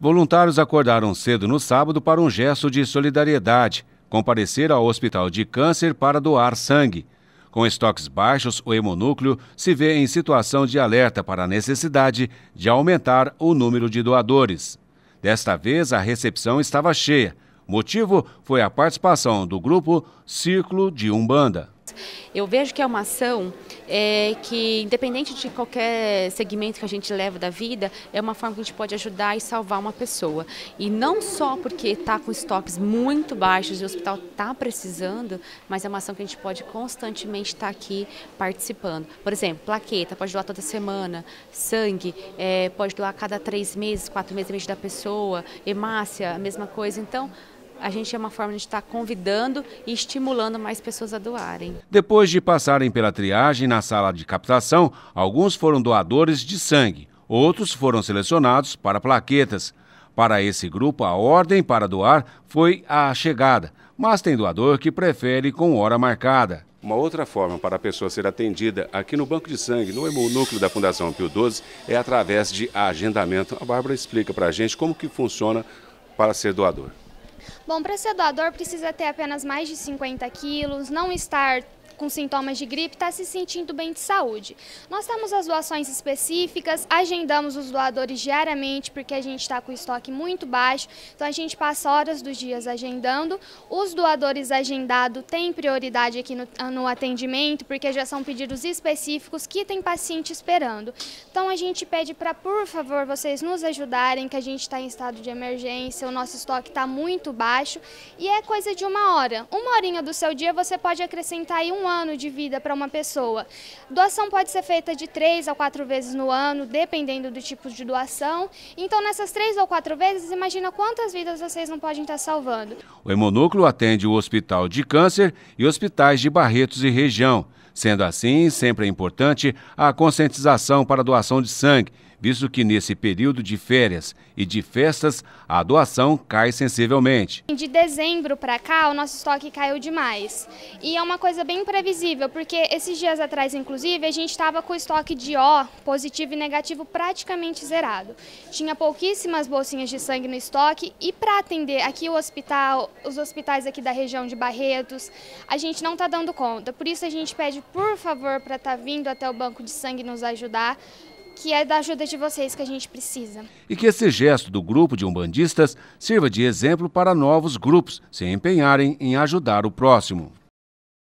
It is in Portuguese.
Voluntários acordaram cedo no sábado para um gesto de solidariedade, comparecer ao Hospital de Câncer para doar sangue. Com estoques baixos, o hemonúcleo se vê em situação de alerta para a necessidade de aumentar o número de doadores. Desta vez, a recepção estava cheia. motivo foi a participação do grupo Círculo de Umbanda. Eu vejo que é uma ação é, que, independente de qualquer segmento que a gente leva da vida, é uma forma que a gente pode ajudar e salvar uma pessoa. E não só porque está com estoques muito baixos e o hospital está precisando, mas é uma ação que a gente pode constantemente estar tá aqui participando. Por exemplo, plaqueta, pode doar toda semana, sangue, é, pode doar cada três meses, quatro meses da pessoa, hemácia, a mesma coisa. Então, a gente é uma forma de estar convidando e estimulando mais pessoas a doarem. Depois de passarem pela triagem na sala de captação, alguns foram doadores de sangue, outros foram selecionados para plaquetas. Para esse grupo, a ordem para doar foi a chegada, mas tem doador que prefere com hora marcada. Uma outra forma para a pessoa ser atendida aqui no Banco de Sangue, no núcleo da Fundação Pio XII, é através de agendamento. A Bárbara explica para a gente como que funciona para ser doador. Bom, para ser doador precisa ter apenas mais de 50 quilos, não estar com sintomas de gripe está se sentindo bem de saúde. Nós temos as doações específicas, agendamos os doadores diariamente porque a gente está com o estoque muito baixo, então a gente passa horas dos dias agendando. Os doadores agendados têm prioridade aqui no, no atendimento porque já são pedidos específicos que tem paciente esperando. Então a gente pede para, por favor, vocês nos ajudarem, que a gente está em estado de emergência, o nosso estoque está muito baixo e é coisa de uma hora. Uma horinha do seu dia você pode acrescentar aí um ano de vida para uma pessoa. Doação pode ser feita de três a quatro vezes no ano, dependendo do tipo de doação. Então, nessas três ou quatro vezes, imagina quantas vidas vocês não podem estar tá salvando. O Hemonúcleo atende o Hospital de Câncer e hospitais de Barretos e região. Sendo assim, sempre é importante a conscientização para a doação de sangue visto que nesse período de férias e de festas a doação cai sensivelmente. De dezembro para cá o nosso estoque caiu demais e é uma coisa bem imprevisível porque esses dias atrás inclusive a gente estava com o estoque de O positivo e negativo praticamente zerado. Tinha pouquíssimas bolsinhas de sangue no estoque e para atender aqui o hospital, os hospitais aqui da região de Barretos, a gente não está dando conta. Por isso a gente pede por favor para estar tá vindo até o banco de sangue nos ajudar que é da ajuda de vocês que a gente precisa. E que esse gesto do grupo de umbandistas sirva de exemplo para novos grupos se empenharem em ajudar o próximo.